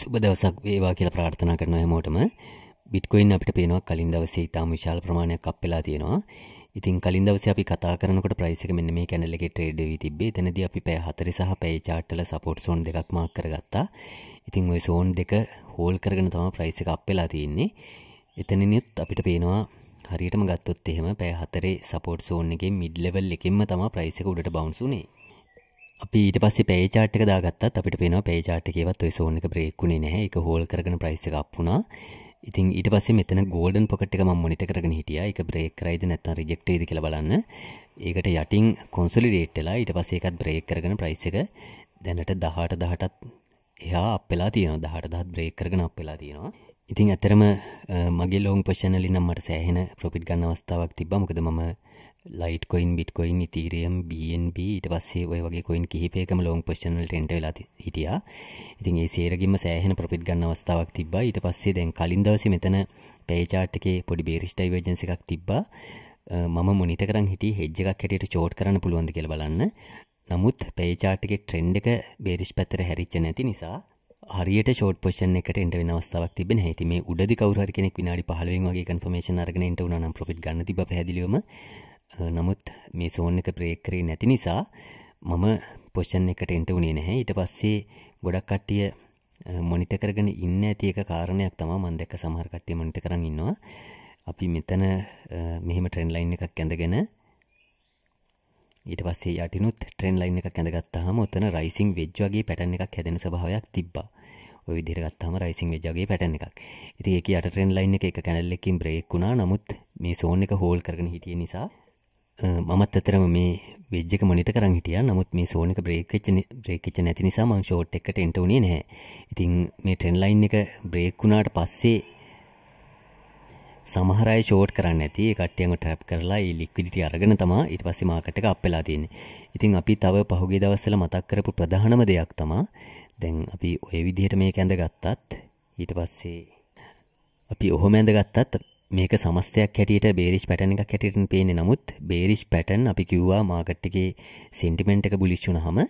සුබ දවසක් වේවා කියලා ප්‍රාර්ථනා කරන හැමෝටම බිට්කොයින් අපිට පේනවා කලින් දවසේ ඉතාම විශාල ප්‍රමාණයක් අප් වෙලා තියෙනවා. ඉතින් කලින් දවසේ අපි කතා කරනකොට ප්‍රයිස් එක මෙන්න මේ කැනල් එකේ ට්‍රේඩ් වෙවි තිබ්බේ. එතනදී අපි පැය 4 සහ පැය chart වල support zone දෙකක් mark කරගත්තා. ඉතින් ওই zone දෙක හෝල් කරගෙන තමයි ප්‍රයිස් එක අප් වෙලා තියෙන්නේ. එතනිනුත් අපිට පේනවා හරියටම ගත්තොත් එහෙම පැය 4 support zone එකේ mid level එකෙන්ම තමයි ප්‍රයිස් එක උඩට bounce උනේ. අපි ඊට පස්සේ page chart එක දාගත්තත් අපිට පේනවා page chart එකේවත් ওই zone එක break උනේ නැහැ. ඒක hold කරගෙන price එක up වුණා. ඉතින් ඊට පස්සේ මෙතන golden pocket එක මම monitor කරගෙන හිටියා. ඒක break කරයිද නැත්නම් reject වෙයිද කියලා බලන්න. ඒකට යටින් consolidate වෙලා ඊට පස්සේ ඒකත් break කරගෙන price එක දැනට 18 18ත් එහා අප් වෙලා තියෙනවා. 18 18ත් break කරගෙන අප් වෙලා තියෙනවා. ඉතින් ඇතරම මගේ ලෝන් පොෂනලි නම් මට සෑහෙන ප්‍රොපිට් ගන්න අවස්ථාවක් තිබ්බා මොකද මම litecoin bitcoin ethereum බන්B ඉට පස්සේ ඔය වගේ කොයින් කිහිපේකම ලෝන් පස්්නල් ටෙන්ට වෙලා හිටිය ඉතින් ඒ සේරගින්ම සෑහන ප්‍රපිට් ගන්න අවස්ථාවක් තිබ ඉට පස්සේ දැන් කලින් දවස මෙතන පේචාට්කේ පොඩි බේරිෂ්ටයි වජන්ස එකක් තිබ්බා මම මොනිට කරන් හිට හෙජ්ජ එකක් හැටියට චෝට් කරන පුළුවන්ද කෙල බලන්න නමුත් පේචාට්ගේ ට්‍රෙන්ඩ් එක බේරිෂ් පැතර හැරිච්ච නැති නිසා හරියට ෂෝට් පෂන් එකට එට වෙන අවස්ථාවක් තිබෙන හැති මේ උඩදි කවරහර කෙනෙක් විනාඩි පහලුවෙන් වගේ කන්ෆර්මේෂන් අරගෙන එට උනනම් ප්‍රපිට් ගන්න තිබ පැදිලිවීම නමුත් මේ සෝන් එක බ්‍රේක් කරේ නැති නිසා මම පොෂන් එකට එන්ට වුණේ නැහැ ඊට පස්සේ ගොඩක් කට්ටිය මොනිට කරගෙන ඉන්න ඇති එක කාරණයක් තමා මන් දැක්ක සමහර කට්ටිය මොනිට කරන් ඉන්නවා අපි මෙතන මෙහෙම ට්‍රෙන් ලයින් එකක් ඇඳගෙන ඊට පස්සේ යටිනුත් ට්‍රෙන් ලයින් එකක් ඇඳගත්තාම ඔතන රයිසිං වෙජ් වගේ පැටර්න් එකක් හැදෙන ස්වභාවයක් තිබ්බා. ওই විදිහට ගත්තාම රයිසිං වෙජ් වගේ පැටර්න් එකක්. ඉතින් ඒක යට ට්‍රෙන් ලයින් එක එක කැනල් එකකින් බ්‍රේක් වුණා. නමුත් මේ සෝන් එක හෝල්ඩ් කරගෙන හිටිය නිසා මමත් ඇතරම මේ වෙජ්ජක මොනිට කරන් හිටිය නමුත් මේ සෝනක බ්‍රේක්ච් බ්‍රේක්ච් නැති නිසා මං ෂෝට් එකට එන්ට උනේ නැහැ ඉතින් මේ ට්‍රෙන් ලයින් එක බ්‍රේක් වුණාට පස්සේ සමහර අය ෂෝට් කරන්න ඇති ඒ කට්ටියම ට්‍රැප් කරලා ඒ ලික්විඩිටි අරගෙන තමයි ඊට පස්සේ මාකට් එක අප් වෙලා තියෙන්නේ. ඉතින් අපි තව පහුගිය දවස්වල මතක් කරපු ප්‍රධානම දෙයක් තමයි දැන් අපි ওই විදිහට මේක ඇඳ ගත්තත් ඊට පස්සේ අපි ඔහොම ඇඳ ගත්තත් මේක සමස්තයක් හැටියට බේරිස් පැටන එකක් හැටියටන් පේන නමුත් බේරිස් පැටන් අපි කිව්වා මාගට්ටගේ සෙන්ටිමෙන්ට් එක බුලිෂ්ුණ හම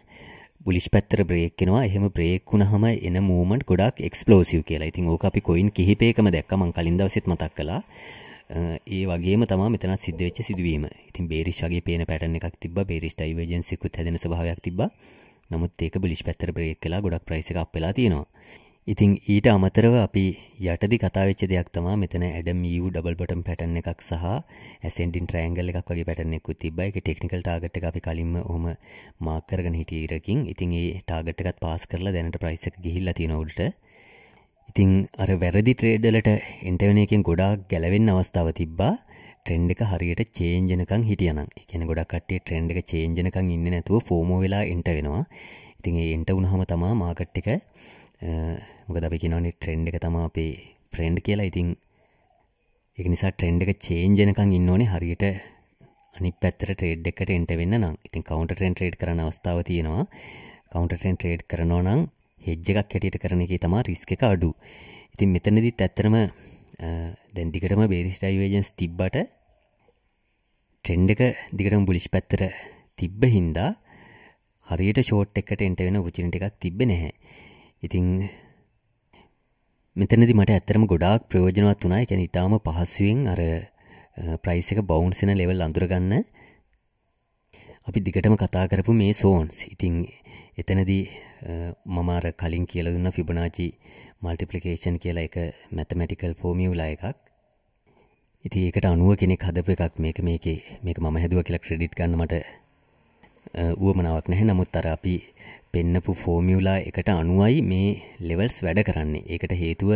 බුලිෂ් පැත්තර බ්‍රේක්කෙනවා එහෙම ප්‍රේක්ුණ හම එන මූමට ගොඩක් එක්ස්පලෝසිව් කියලා ඉතින් ඕක අපි කොයින් කිහිපේකම දැක්ක මං කලින් දවසෙත් මතක් කලා ඒ වගේම තමා මෙතනත් සිද්ධවෙච්ච සිදුවීම ඉතින් බේරිෂ් වගේ පේන පැටන එකක් තිබ බේරිෂ් ඩයිවර්ජන්සිකුත් හැදෙන ස්භාවයක් තිබ නමුත් ඒක බුලිෂ් පැත්තර බ්‍රේක් කලා ගොඩක් ප්‍රයිස එකක් පෙලා තියෙනවා ඉතිං ඊට අමතරව අපි යටදි කතාවෙච්ච දෙයක් තමා මෙතන ඇඩම් ියූ ඩබල් බොටම් පැටන එකක් සහ ඇසෙන්ඩින් ට්‍රෑන්ගල් එකක් වගේ පැටනෙකු තිබයි එක ටෙක්නිකල් ටාගට අපි කලින්ම හොම මාකරගන හිටියරකින් ඉතින් ඒ ටාගට්ටකත් පාස් කරලා දැනට ප්‍රයිසක ගිහිල්ල තිනවුට ඉතිං අර වැරදි ට්‍රේඩලට එන්ටවනයකෙන් ගොඩාක් ගැලවෙන් අවස්ථාව තිබ්බා ට්‍රෙන්ඩ් එක හරියට චේන්ජනකං හිටියන එකන ගොඩක්ටේ ට්‍රෙන්ඩ් එක චේන්ජනකං ඉන්න නැතුව ෆෝමෝ වෙලා එන්ට වෙනවා ඉතින් ඒ එන්ට උනහම තමා මාකට් එක මොකද අපි කියනවනේ ට්‍රෙන්ඩ් එක තම අපේ ෆ්‍රෙන්ඩ් කියලා ඉතින් එක නිසා ට්‍රෙන්ඩ් එක චේන්ජනකං ඉන්න ඕනේ හරියට අනි පැත්තර ට්‍රේඩ් එකට එන්ට වෙන්න නම් ඉතින් කවන්ටටෙන් ට්‍රේඩ් කරන අවස්ථාව තියෙනවා කවන්ටටෙන් ට්‍රේඩ් කරනවා නම් හෙජ්ජ එකක් හැටියට කරන එක තමා රිස් එක අඩු ඉතින් මෙතනදිත් ඇත්තරම දැන් දිගටම බේරිස් ඩයිවේජන්ස් තිබ්බට ට්‍රෙන්ඩ් එක දිගටම බුලිෂ් පැත්තර තිබ්බ හින්දා හරියට ෂෝට් එකට එන්ට වෙන පුචිනිට එකක් තිබෙන නැහැ ඉතිං මෙතනදි මට ඇත්තරම ගොඩාක් ප්‍රයෝජනවත් වනා එකැන ඉතාම පහස්සුවෙන් අර ප්‍රයිස් එක බවුන්සින ලෙවල් අඳුරගන්න අපි දිගටම කතා කරපු මේ සෝන්ස් ඉතිං එතනදී මමාර කලින් කියල දුන්න ෆිබනාචි මල්ටිපලිකේෂන් කියලා එක මැතමැටිකල් ෆෝමියවලා එකක් ඉති ඒකට අනුව කෙනෙක් හදපු එකක් මේක මේකේ මේක මම හැදුව කියලා ක්‍රඩිට් ගන්නමට වුවමනාවක් නැහැ නමුත් අර අපි පෙන්නපු ෆෝමියුලා එකට අනුවයි මේ ලෙවල්ස් වැඩ කරන්නේ ඒකට හේතුව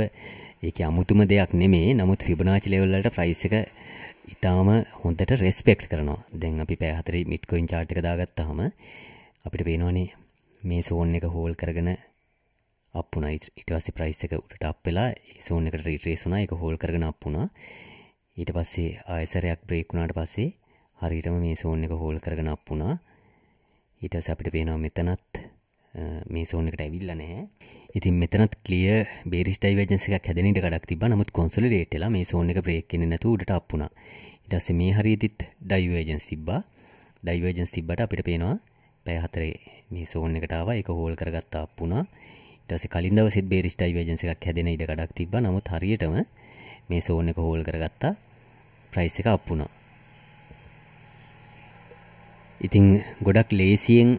ඒක අමුතුම දෙයක් නෙමේ නමුත් ෆිබනාචි ලෙවල්ලට ප්‍රයිස් එක ඉතාම හොඳට රෙස්පෙක්් කරනවා දැන් අපි පෑහතරි මිට්කොයින් චාටික දාගත්තහම අපිට පේනවානේ මේ සෝන් එක හෝල් කරගෙන අපපුන ඉටවාසි ප්‍රයිස් එක උට අප්වෙලා සෝන් එකට රීට්‍රේසුනා එක හෝල් කරගෙන අපපුුණා ඊට පස්සේ ආයසරයක් බ්‍රේක්ුණාට පස්සේ හරිටම මේ සෝන් එක හෝල් කරගෙන අපපුුණා ඊටස අපිට පේනවා මෙතනත් මේ සෝනකට ඇවිල්ල නෑ ඉතින් මෙතනත් කලිය බේරිස් ඩයිවජන්සික හැදනට කඩක් තිබ නමුත් කොන්සල ේටලා මේ සෝන එක ප්‍රේක්කෙන නැතුට අපපුුණ ඉටස්ස මේ හරිදිත් ඩයිවජන් සිබ්බා ඩයිවජන් සිබ්බට අපිට පේනවා පැහතරේ මේ සෝන එකටාව එක හෝල් කරගත්තා අපපුුණා ඉටස කලින්දව සිත් බේරිස් ඩයිවජන්සිකක් හැදෙන ඉඩ කඩක් තිබ නමුත් හරියටම මේ සෝන එක හෝල් කරගත්තා ප්‍රයිස් එක අපපුුණා ඉතිං ගොඩක් ලේසියෙන්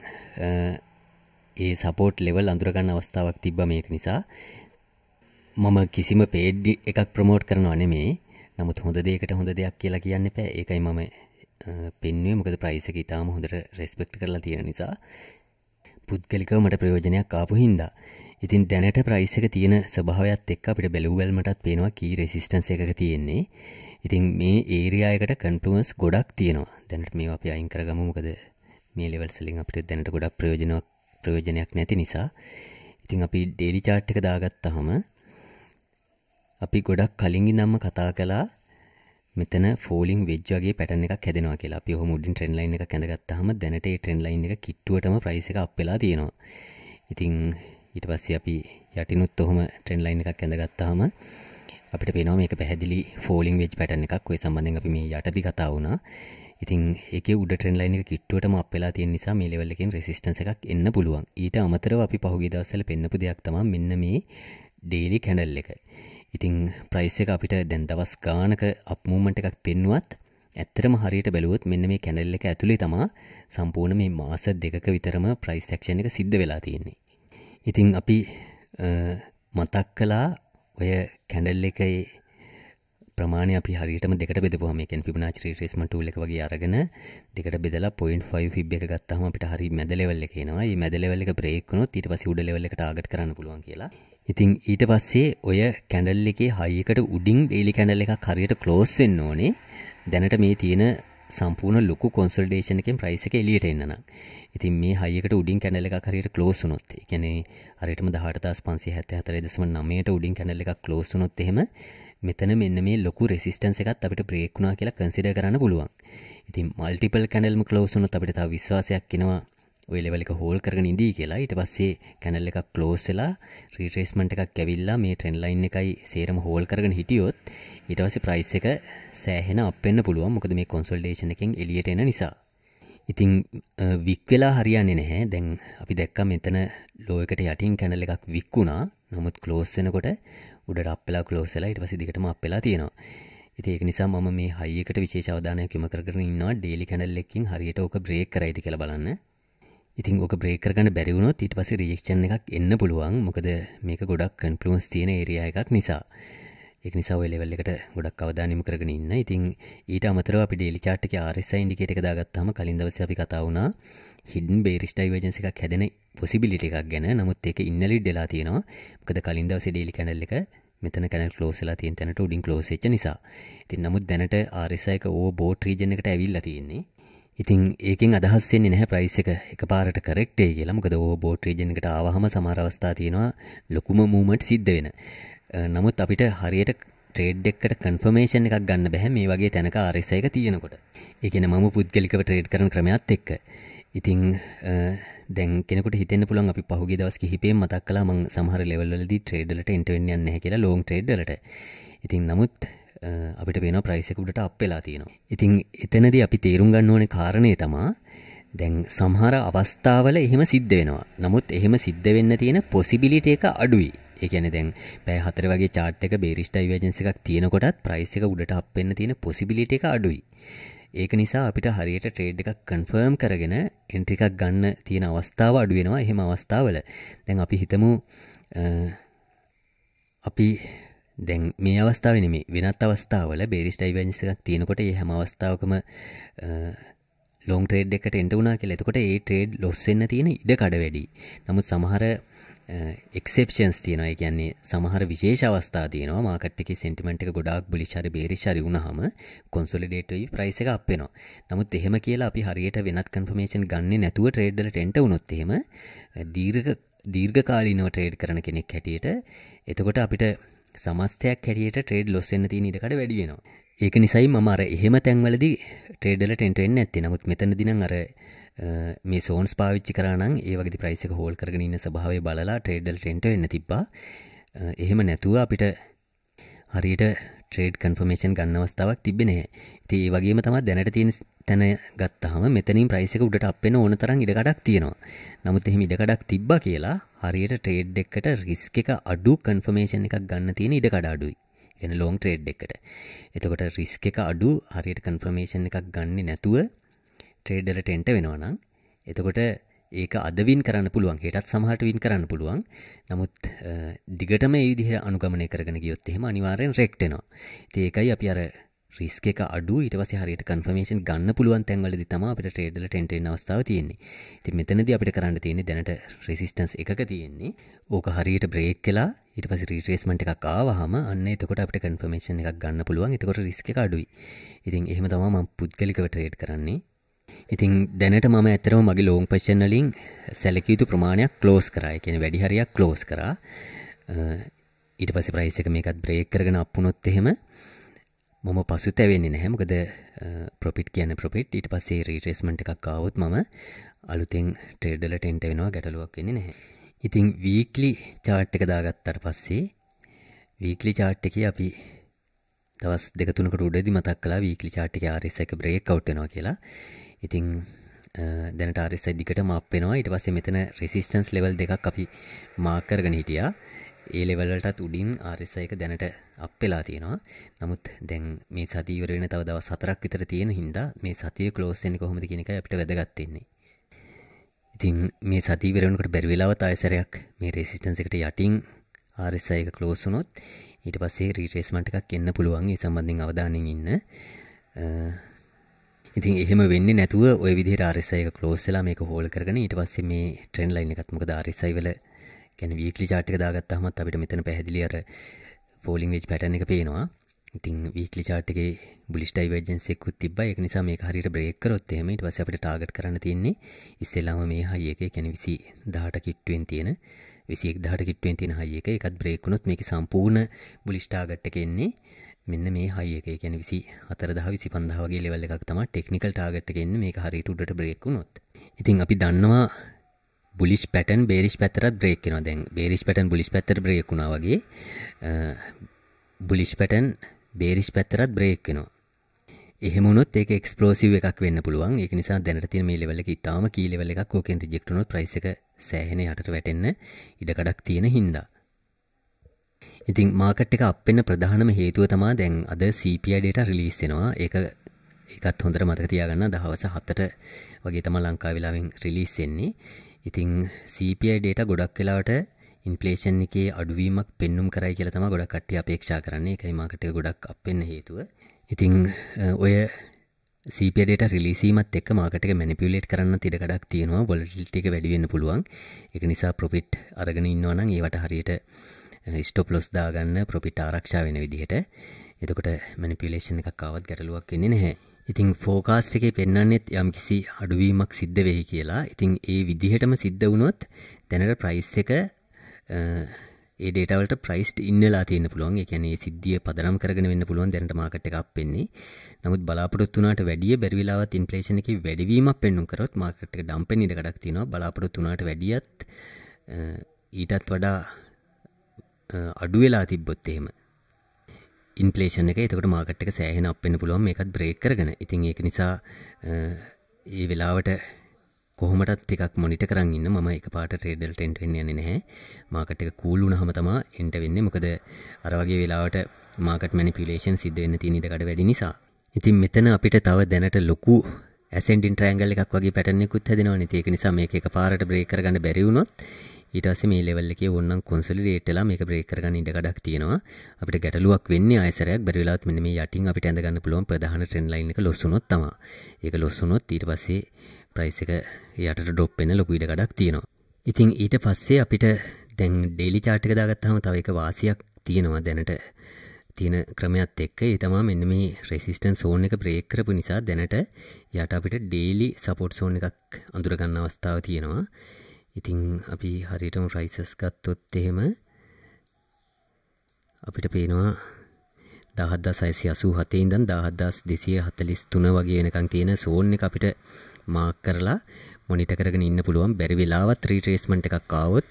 ඒ සපෝට් ලෙවල් අඳුරගන්න අවස්ථාවක් තිබ්බ මේක නිසා මම කිසිම පේඩ් එකක් ප්‍රමෝට් කරනවා නෙමේ නමුත් හොඳ දෙයකට හොඳ දෙයක් කියලා කියන්න පෑ ඒකයි මම පෙන්වේ මොකද ප්‍රයිසක ඉතාම හොඳට රෙස්පෙක්ට් කරලා තියෙන නිසා පුද්ගලිකව මට ප්‍රයෝජනයක් ආපු හින්දා ඉතින් දැනට ප්‍රයිසක තියෙන ස්භාවයක්ත් එක් අපිට බැලුවල්මටත් පේනවා කී රෙසිස්ටන්ස එකක තියෙන්නේ ඉතින් මේ ඒරියායකට කන්ටුවන්ස් ගොඩක් තියෙනවා දැනට මේ අපි අයින් කරගමමකද මේ ලෙවල්සලින් අපිට දැනට ගොඩක් ප්‍රයෝජනක් ප්‍රයෝජනයක් නැති නිසා ඉතින් අපි ඩේලි චාට් එක දාගත්තාම අපි ගොඩක් කලින් ඉඳන්ම කතා කළා මෙතන ෆෝලිින් වෙජ්ජගේ පැටන එක හැදෙනවා කියලා අපි හොම ඩින් ට්‍රෙන් ලයින් එක කැඳගත්තාහම දැනට ට්‍රෙන් ලයින් එක කිට්ටුවටම ප්‍රයිස එක අප්පෙලා තියෙනවා ඉතිං ඊට පස්සේ අපි යටිනුත් ඔහොම ට්‍රෙන් ලයින් එකක් ඇඳගත්තාම අපිට පේනවා මේක පැහැදිලි ෆෝලිින් වෙජ් පැටන එකක් ඔය සම්බඳධ අපි මේ යටදි කතා වුණා ඉතින් ඒක උඩ ට්‍රෙන්ලයින් එක කිට්ටුවටම අප වෙලා තියෙන නිසා මේ ලෙවල් එකෙන් රෙසිස්ටන්ස් එකක් එන්න පුළුවන්. ඊට අමතරව අපි පහුගිය දවස්වල පෙන්නපු දෙයක් තමයි මෙන්න මේ ඩේලි කැන්ඩල් එක. ඉතින් ප්‍රයිස් එක අපිට දැන් දවස් ගානක අප් මූව්මන්ට් එකක් පෙන්නුවත් ඇත්තටම හරියට බැලුවොත් මෙන්න මේ කැන්ඩල් එක ඇතුලේ තමයි සම්පූර්ණ මේ මාස දෙකක විතරම ප්‍රයිස් ඇක්ෂන් එක සිද්ධ වෙලා තියෙන්නේ. ඉතින් අපි මතක් කළා ඔය කැන්ඩල් එකේ ප්‍රමාණය අපි හරිටම දෙකට බෙදපුහම එකෙන් පිබනාච ටේස්ම ටූල එක වගේ අරගෙන දෙකට බෙදලා පොයින් ෆයි ෆිබ් එක ගත්තහම අපිට හරි මැදලෙවල්ල එකෙනවා මේ මැදලෙවල්ල එක බ්‍රේක්නො ඊට පස්සේ උඩ ලෙවල් එකට ආගට් කරන්න පුළුවන් කියලා ඉතින් ඊට පස්සේ ඔය කැඩල් එකේ හයිකට උඩින් ඩේලි කැඩල් එකක් හරියට ක්ලෝස් වෙන්න ඕනේ දැනට මේ තියෙන සම්පූර්ණ ලොකු කොන්සල්ඩේෂනකින් ප්‍රයිස එක එලියට එන්නන ඉතින් මේ හයකට උඩින් කැනල එක හරියට කලෝසුනොත් එකැනේ හරිටම දහටතා පන්සි හැත හතර දෙසම නමයට උඩින් කැනල එක කලෝසුනොත් එහෙම මෙතන මෙන්න මේ ලොකු රෙසිස්ටන්ස එකත් අපිට බ්‍රේක්ුණා කියලා කන්සිඩ කරන්න පුළුවන් ඉතින් මල්ටිපල් කැනල්ම කලෝසුනොත් අපිට තා විශ්වාසයක් කෙනවා ඔය ලෙවලික හෝල් කරන ඉදී කියලා ඊට පස්සේ කැනල් එකක් ක්ලෝස්සලා රීට්‍රේස්මන්ට් එකක් ඇවිල්ලා මේ ට්‍රෙන්ඩ්ලයින් එකයි සේරම හෝල් කරගෙන හිටියොත් ඊට පස්සේ ප්‍රයිස් එක සෑහෙන අප් වෙන්න පුළුවන් මොකද මේ කන්සල්ටේෂන් එකෙන් එළියට එන නිසා ඉතිං වික්වෙලා හරියන්නේ නැහැ දැන් අපි දැක්ක මෙතන ලෝයකට යටින් කැනල එකක් වික්කුණා නමුත් කලෝස්සනකොට උඩට අපපලා කලෝසලා ඉට පසිදිකටම අපපලා තියෙනවා ඒක නිසා ම මේ හයකට විශේෂවධානයක් යොම කරන ඉන්නවා ඩේලි කැනල්ලෙක්කින් හරියට ඕක බ්‍රේක් කරයිති කියල බලන්න ඉතින් ඕක බ්‍රේකරගන්න බැරිවුණොත් ඊට පස රියක්ෂණ එකක් එන්න පුළුවන් මොකද මේක ගොඩක් කන්පලුවන්ස් තියෙන ඒරිය එකක් නිසා එක් නිසා වෙලෙවල් එකට ගොඩක් අවධානම කරගෙන ඉන්න ඉතින් ඊට අමතර අපි ඩේලි චාට්ක ආරෙස්සයින්ඩිකේට එක දාගත්තාම කලින් දවස අපි කතාවුණා හිඩන් බේරිෂ්ටයිවජන්සි එකක් හැදෙන පොසිබිලිට එකක් ගැන නමුත් ඒක ඉන්නලිඩ් වෙලා තියෙනවා මොකද කලින් දවසේ ඩේලි කැනල් එක මෙතන කැනල් ක්ලෝස්ලා තියෙන තැනට උඩින් ක්ලෝස් වෙච්ච නිසා. ඉතින් නමුත් දැනට RSI එක ඕ බෝට් රීජන් එකට ඇවිල්ලා තියෙන්නේ. ඉතින් ඒකෙන් අදහස් වෙන්නේ නැහැ ප්‍රයිස් එක එකපාරට කරෙක්ට් වෙයි කියලා. මොකද ඕ බෝට් රීජන් එකට ආවහම සමහර අවස්ථා තියෙනවා ලොකුම මූවමන්ට් සිද්ධ වෙන. නමුත් අපිට හරියට ට්‍රේඩ් එකට කන්ෆර්මේෂන් එකක් ගන්න බැහැ මේ වගේ තැනක RSI එක තියෙනකොට. ඒ කියන්නේ මම පුද්ගලිකව ට්‍රේඩ් කරන ක්‍රමයක් එක්ක. ඉතින් දැන් කෙනෙකුට හිතන්න පුළුවන් අපි පහුගිය දවස් කිහිපේ මතක් කළා මම සමහර level වලදී trade වලට enter වෙන්න යන්නේ නැහැ කියලා long trade වලට. ඉතින් නමුත් අපිට පේනවා price එක උඩට up වෙලා තියෙනවා. ඉතින් එතනදී අපි තේරුම් ගන්න ඕනේ කාරණේ තමයි දැන් සමහර අවස්ථාවල එහෙම සිද්ධ වෙනවා. නමුත් එහෙම සිද්ධ වෙන්න තියෙන possibility එක අඩුයි. එකන දැන් පෑ හතර වගේ චාට් එක බේරිෂ්ට විවජන්ස එකක් තියෙනකොටත් ප්‍රයිස් එක උඩට අපෙන්න්න තියෙන පොසිබිලිට එක අඩුයි ඒක නිසා අපිට හරියට ට්‍රේඩ් එකක් කන්ෆර්ම් කරගෙන එන්ට්‍රිකක් ගන්න තියෙන අවස්ථාව අඩුවෙනවා එහෙම අවස්ථාවල දැන් අපි හිතමු අපි දැන් මේ අවස්ථාව නෙමේ වෙනත් අවස්ථාවල බේරිස් ඩයිවන්ස් එකක් තියෙනකොට ඒ හැම අවස්ථාවකම ලොන් ට්‍රේඩ් එකට එන්ට වුණා කියලා එතකොට ඒ ට්‍රේඩ් ලොස්සෙන්න තියෙන ඉඩ කඩ වැඩි නමුත් සමහර එක්සේප්ෂන්ස් තියෙන කියන්නේ සමහර විශේෂ අවස්ථාතියන මාකට්ක සෙන්ටිමට ගොඩක් බලිශර බේරිශරි වුණහම කොන්සොලිඩේටයි ප්‍රයිස එක අපේනවා නමුත් එහෙම කියලා අපි හරියට වෙනත් කන්ෆර්මේෂන් ගන්න නැතුව ට්‍රේඩ්ඩල ටෙන්ට උනොත්තෙම දීර්ග දීර්ඝකාලීනෝ ට්‍රේඩ් කරන කෙනෙක් හැටියට එතකොට අපිට සමස්තයක් හැටියට ට්‍රේඩ් ලොස්සන්න ති නිටකට වැඩියෙනවා ඒක නිසයි මමර එහෙම තැන්වලදි ට්‍රේඩල ටෙන්ටෙන් ඇති නමුත් මෙතන දින අර මේ සෝන්ස් පාවිච්චි කරනම් ඒවගේ ප්‍රයිසක හෝල් කරගෙන ඉන්න සභාවේ බලලා ට්‍රේඩල් ටෙන්ට එන්න තිබ්බා එහෙම නැතුව අපිට හරියට ට්‍රේඩ් කන්ෆර්මේෂන් ගන්න අවස්ථාවක් තිබෙනෑ ති ඒ වගේම තම දැනට තින් තැන ගත්තහම මෙතනින් ප්‍රයිසක උඩට අපෙන ඕන තරම් ඉඩකඩක් තියෙනවා නමුත් එහෙම ඉඩකඩක් තිබ්බ කියලා හරියට ට්‍රේඩ් එකට රිස්ක එක අඩු කන්ෆර්මේෂන් එකක් ගන්න තියෙන ඉඩකඩ අඩුයි ගෙන ලෝන් ට්‍රේඩ් එකට එතකොට රිස්ක එක අඩු හරියට කන්ෆර්මේෂන් එකක් ගන්න නැතුව ට්‍රේඩලට එන්ට වෙනවනම් එතකොට ඒක අදවින් කරන්න පුළුවන් හෙටත් සමහට වින් කරන්න පුළුවන් නමුත් දිගටම ඒදිහ අනුගමනය කරගෙන ගියොත් එහෙම අනිවාරයෙන් රෙක්ටෙනවා ඒකයි අපි අර රිස්ක එක අඩු ඊට පස්සේ හරියට කන්ෆර්මේෂන් ගන්න පුළුවන් තැන්වලදී තමයි අපිට ට්‍රේඩ්වල ටෙන්ට් වෙන අවස්ථාව තියෙන්නේ. ඉතින් මෙතනදී අපිට කරන්න තියෙන්නේ දැනට රෙසිස්ටන්ස් එකක තියෙන්නේ. ඕක හරියට බ්‍රේක් කළා ඊට පස්සේ රිට්‍රේස්මන්ට් එකක් ආවහම අන්න එතකොට අපිට කන්ෆර්මේෂන් එකක් ගන්න පුළුවන්. එතකොට රිස්ක් එක අඩුයි. ඉතින් එහෙම තමයි මම පුද්ගලිකව ට්‍රේඩ් කරන්නේ. ඉතින් දැනට මම ඇතරම මගේ ලෝන් පශන් වලින් සැලකීතු ප්‍රමාණයක් ක්ලෝස් කරා කියෙන වැඩිහරයක් ක්ලෝස් කරා ඊට පස ප්‍රයිස එක මේකත් බ්‍රේක් කරගෙන අපපුනොත් එහෙම මම පසු තැවෙන්නේ නැහැමකද ප්‍රොපිට් කියන ප්‍රොපිට් ඊට පසේ රීටෙස්මට එකක් කාවත් මම අලුතින් ට්‍රේඩල ටෙන්ට වෙනවා ගැටලුවක් වෙන්නේ නැහැ ඉතිං වීක්ලි චාට් එක දාගත්තර පස්සේ වීක්ලි චාට් එක අපි දවස් දෙකතුනකට උඩදි මතක් කලා වීක්ලි චාට් එක ආරිස එක බ්‍රේක් කවට්නවා කියලා ඉතිං දැනට රිසද්දිකට මප්පෙනවා ඉට පස්සේ මෙතන රෙසිස්ටන්ස් ලෙවල් දෙකක් අපි මාකරගෙන හිටියා ඒ ලෙවල්ලටත් උඩින් ආරිසයක දැනට අප්පෙලා තියෙනවා නමුත් දැන් මේ සතිවර වෙන තව දව සතරක් විතර තියෙන හින්දා මේ සතිය කලෝස්සෙන් කොහොමද කියනක අපිට වැදගත්තෙන්නේ ඉතින් මේ සතිවරනකට බැරිවෙලාවත් අයසරයක් මේ රෙසිස්ටන්ස එකට යටින් ආරිසයක කලෝසුනොත් ඊට පස්සේ රීටේස්මට එකක් එන්න පුළුවන් ඒ සම්බන්ධින් අවධානයෙන් ඉන්න ඉතින් එහෙම වෙන්න නැතුව ඔය විදි රාරිසයක කලෝස්සලා මේක හෝල් කරගෙන ඊට පස්සේ මේ ට්‍රෙන් ලයින් එකත්මක දාරිසයිවල ගැන වීකලි චාටික දාගත්තහමත් අපිට මෙතන පැහැදිලියර ෆෝලිං වෙජ් පැටන එක පේනවා ඉතින් වීකලි චාටගේ බුලිස් ඩයිවර්ජන්සෙකුත් තිබ්බා ඒක නිසා මේක හරියට බ්‍රේක් කරොත් එහෙම ඊට පස්සේ අපිට ටාගට් කරන්න තියෙන්නේ ඉස්සෙල්ලාම මේ හයි එක ඒ කියන්නේ 20000ට කිට්ටුවෙන් තියෙන 21000ට කිට්ටුවෙන් තියෙන හයි එක ඒකත් බ්‍රේක් වුණොත් මේකේ සම්පූර්ණ බුලිස් ටාගට් එක එන්නේ මෙන්න මේ හයි එක කියන විසි අතරදහ විසි පන්දා වගේ ලෙවල් එකක් තම ටෙක්නිකල් ටාගට් එකෙන්න මේ හරිට උඩට බ්‍රේක් වුණොත් ඉතින් අපි දන්නවා බුලිස් පැටන් බේරිස් පැතරත් බ්‍රේක් වෙනවා දැන් බේරිස් පැටන් බුලිස් පැත්තර බ්‍රේක් වුණා වගේ බුලිස් පැටන් බේරිස් පැත්තරත් බ්‍රේක් වෙනවා එහෙමුණොත් ඒක එක්ස්පලෝසිව් එකක් වෙන්න පුළුවන් ඒක නිසා දැනට තියෙන මේ ලෙවල් එක ඉතාම කී ලෙවල් එකක් ඕකෙන් රිජෙක්ට් වුණොත් ප්‍රයිස් එක සෑහෙන යටට වැටෙන්න ඉඩකඩක් තියෙන හින්දා ඉතින් මාකට් එක අපෙන්න ප්‍රධානම හේතුව තමා දැන් අද CPI data release වෙනවා. ඒක ඒකත් හොඳට මතක තියාගන්න දහවස 7ට වගේ තමයි ලංකා වෙලාවෙන් release වෙන්නේ. ඉතින් CPI data ගොඩක් වෙලාවට ඉන්ෆ්ලේෂන් එකේ අඩුවීමක් පෙන්눔 කරයි කියලා තමයි ගොඩක් කට්ටිය අපේක්ෂා කරන්නේ. ඒකයි මාකට් එක ගොඩක් අප් වෙන්න හේතුව. ඉතින් ඔය CPI data release වීමත් එක්ක මාකට් එක manipulate කරන්න තිඩ ගඩක් තියෙනවා. volatility එක වැඩි වෙන්න පුළුවන්. ඒක නිසා profit අරගෙන ඉන්නවා නම් ඒවට හරියට ස්ටොප්ලොස් දාගන්න ප්‍රොපිට ආරක්ෂා වෙන විදිහට එතකොට මැනිපිලේෂන් එකක් ආවත් ගැටලුවක් වෙන්නේ නැහැ. ඉතින් ෆෝකාස්ට් එකේ පෙන්වන්නෙත් යම්කිසි අඩුවීමක් සිද්ධ වෙයි කියලා. ඉතින් ඒ විදිහටම සිද්ධ වුණොත් දැනට ප්‍රයිස් එක ඒ ඩේටවලට ප්‍රයිස්ට ඉන්නලා තියෙන පුළුවන්. ඒ කියන්නේ සිද්ධිය පදනම් කරගෙන වෙන්න පුළුවන් දැනට මාකට් එකක් අප් වෙන්නේ. නමුත් බලාපොරොත්තු වුණාට වැඩිය බැරි වෙලාවත් ඉන්ෆ්ලේෂන් එකේ වැඩිවීමක් පෙන්වන්න කරොත් මාකට් එක ඩම්ප් වෙන්න ඉඩ කඩක් තියෙනවා. බලාපොරොත්තු වුණාට වැඩියත් ඊටත් වඩා අඩු වෙලා තිබ්බොත් එහෙම ඉන්පලේෂන් එක එතකොට මාකට් එක සෑහෙන අප් වෙන්න පුළුවන් මේකත් බ්‍රේක් කරගෙන. ඉතින් ඒක නිසා ඒ වෙලාවට කොහොමටත් ටිකක් මොනිට කරන් ඉන්න මම එකපාරට ට්‍රේඩ් වලට එන්ටර් වෙන්න යන්නේ නැහැ. මාකට් එක කූල් වුණාම තමයි එන්ටර් වෙන්නේ. මොකද අර වගේ වෙලාවට මාකට් මැනිපියුලේෂන් සිද්ධ වෙන්න තියෙන ඉඩ කඩ වැඩි නිසා. ඉතින් මෙතන අපිට තව දැනට ලොකු ඇසෙන්ඩින් ට්‍රයන්ගල් එකක් වගේ පැටර්න් එකකුත් හැදෙනවනේ. ඒක නිසා මේක එකපාරට බ්‍රේක් කරගන්න බැරි වුණොත් ඊටස මේ ලෙවල්ලක ඔන්න කොන්සලිඩේටලා මේක බ්‍රේකරගන්න ඉඩ ගඩක් තියෙනවා අපිට ගැටලුවක් වෙන්න අසරයක් බැරිලාත් මෙ මේ යටින් අපිට ඇඳගන්න පුළුවන් ප්‍රධාන ට්‍රෙන්ලයින් එක ලොස්සුනොත් තම ඒක ලොස්සුනොත් ඊට පස්සේ ප්‍රයිස් එක යට ඩොප්පෙන ලොකු ඉඩ ගඩක් තියෙනවා ඉතින් ඊට පස්සේ අපිට දැන් ඩේලි චාට්ක දාගත්හම තව එක වාසියක් තියෙනවා දැනට තියෙන ක්‍රමයක්ත් එක්ක ඒතමා මෙන්න මේ රෙසිස්ටන් සෝන් එක ප්‍රේක්කරපු නිසා දැනට යට අපිට ඩේලි සපොට් සෝන් එකක් අඳුරගන්න අවස්ථාව තියෙනවා ඉතිං අපි හරියටම රයිසස් ගත්තොත් එහෙම අපිට පේනවා දහද්දා සයිසි අසූ හතේ ඉඳන් දහද්දස් දෙසිය හතලිස් තුන වගේ වෙනකං තියෙන සෝන් එක අපිට මාක් කරලා මොනිට කරගෙන ඉන්න පුළුවන් බැරි වෙලාවත් රීට්‍රේස්මන්ට් එකක් ආවොත්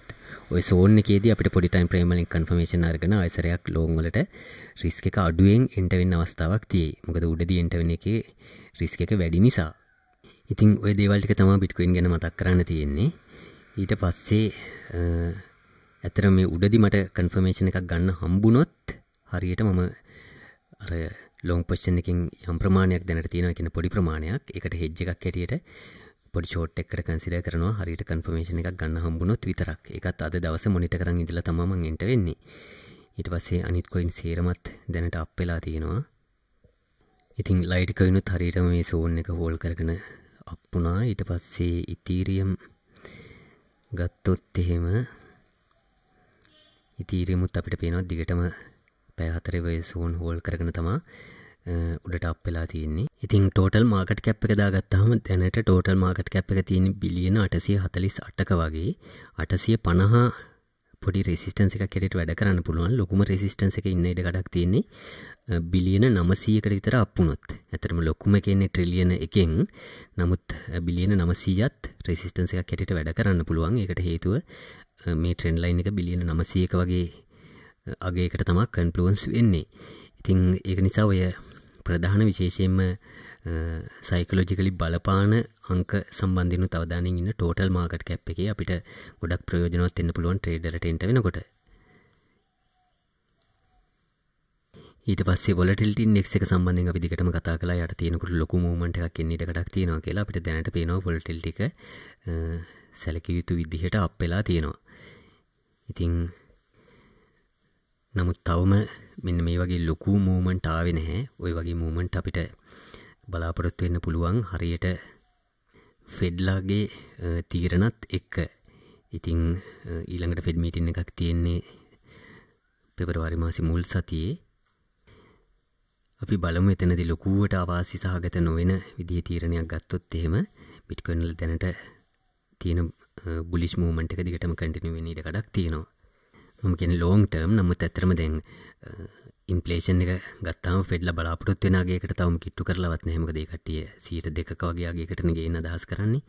ඔය සෝන් එකේදී අපිට පොඩි ටයිම් ෆ්‍රේම් වලින් කන්ෆර්මේෂන් අරගෙන ආයසරයක් ලෝන් වලට රිස්ක් එක අඩුවෙන් එන්ටර් වෙන්න අවස්ථාවක් තියෙයි. මොකද උඩදී එන්ටර් වෙන එකේ රිස්ක් එක වැඩි නිසා. ඉතින් ඔය දේවල් ටික තමයි බිට්කොයින් ගැන මතක් කරන්න තියෙන්නේ. ඊට පස්සේ ඇතර මේ උඩදි මට කන්ෆර්මේෂණ එකක් ගන්න හම්බුනොත් හරියට මම අර ලොං පස්ෂන් එකින් යම් ප්‍රමාණයක් දැනට තියෙනවා කියන පොඩි ප්‍රමාණයක් එකට හෙජ් එකක් හැටියට පොඩි ෂෝට් එකට කන්සිඩර් කරනවා හරියට කන්ෆර්මේෂණ එකක් ගන්න හම්බුනොත් විතරක් එකත් අද දවස මොනිට කරන් ඉඳලා තමයි මම එන්ට වෙන්නේ ඊට පස්සේ අනිත් කොයින් සේරමත් දැනට අප් වෙලා තියෙනවා ඉතින් ලයිට් කොයිනුත් හරියට මේ සෝන් එක හෝල් කරගෙන අප්පුනා ඊට පස්සේ ඉතීරියම් ගත්තොත් එහෙම ඉතිරිමුත් අපිට පේනවා දිගටම පැය හතරේ වගේ සෝන් හෝල් කරගෙන තමා උඩට අප් වෙලා තියෙන්නේ. ඉතින් ටෝටල් මාකට් කැප් එක දාගත්තාම දැනට ටෝටල් මාකට් කැප් එක තියෙන්නේ බිලියන 848ක වගේ 850 පොඩි රෙසිස්ටන්ස එක කෙට වැඩ කරන්න පුළුවන් ලොකුම රෙසිස්ටන්ස එක ඉන්න ඉඩකඩක් තියෙන්නේ බිලියන නමසීයකට විතර අපපුනොත් ඇතරම ලොකුම කියන්නේ ට්‍රිලියන එකෙන් නමුත් බිලියන නමසීයත් රෙසිස්ටන්ස එක කෙට වැඩ කරන්න පුළුවන් එකට හේතුව මේ ට්‍රෙන්ඩ්ලයින් එක බිලියන නමසයක වගේ අගේකට තමක් කන්පලුවන්ස් වෙන්නේ ඉතිං ඒක නිසා ඔය ප්‍රධාන විශේෂයෙන්ම සයිකලෝජිකලි බලපාන අංක සම්බන්ධන තවදානින් ඉන්න ටෝටල් මාකට් කැප් එක අපිට ගොඩක් ප්‍රයෝජනවත් එන්න පුළුවන් ට්‍රේඩලටෙන්ට වෙනකොට ඊට පස්සේ වොලටිල්ටි ඉන්ඩෙක්ස් එක සම්බන්ධයෙන් අපි දිගටම කතා කළා යට තියෙනකොට ලොකු මූව්මන්ට් එකක් එන්න ඉඩ ගොඩක් තියෙනවා කියලා අපිට දැනට පේනවා වොලටිල්ටි එක සැලකිය යුතු විදිහට අප් වෙලා තියෙනවා ඉතින් නමුත් තවම මෙන්න මේ වගේ ලොකු මූමන්ට් ආවෙ නැහැ ওই වගේ මූමන්ට් අපිට බලාපොරොත්තු වෙන්න පුළුවන් හරියට ෆෙඩ්ලාගේ තීරණත් එක්ක ඉතිං ඊළඟට ෆෙඩ් මීටින් එකක් තියෙන්නේ පෙබරවාරි මාසි මුල් සතියේ අපි බලමු එතනදි ලොකුවට අවාසි සහගත නොවෙන විදිහ තීරණයක් ගත්තොත් එහෙම බිට්කොයින්වල දැනට තියෙන බුලිස් මූමන්ට් එක දිගටම කටිනිුවෙන ඉඩ කඩක් තියෙනවා මම කියන ලෝන් ටර්ම් නමුත් ඇතරම දැන් ඉන්පලේෂන් එක ගත්තාම ෆෙඩ්ල බලාපොරොත් වෙනගේකට තවම කිට්ටු කරලවත් නහමක දෙකටිය සීට දෙකවගේගේකටන ගේ අදහස් කරන්නේ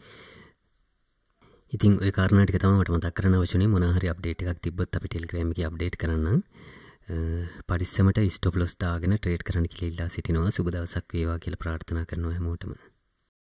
ඉතින් කාරනට තමට මතක් කරන වශන මොනහරි අප්ඩේට එකක් තිබත් අපි ටෙල්ග්‍රමික අප්ඩේට කරන්න පරිස්සමට ස්ටෝප්ලොස් දාගෙන ට්‍රේඩ් කරන කිලල්ලා සිටිනවා සුබදවසක් වේවා කියල ප්‍රාර්ථනා කරනවා හැමෝටම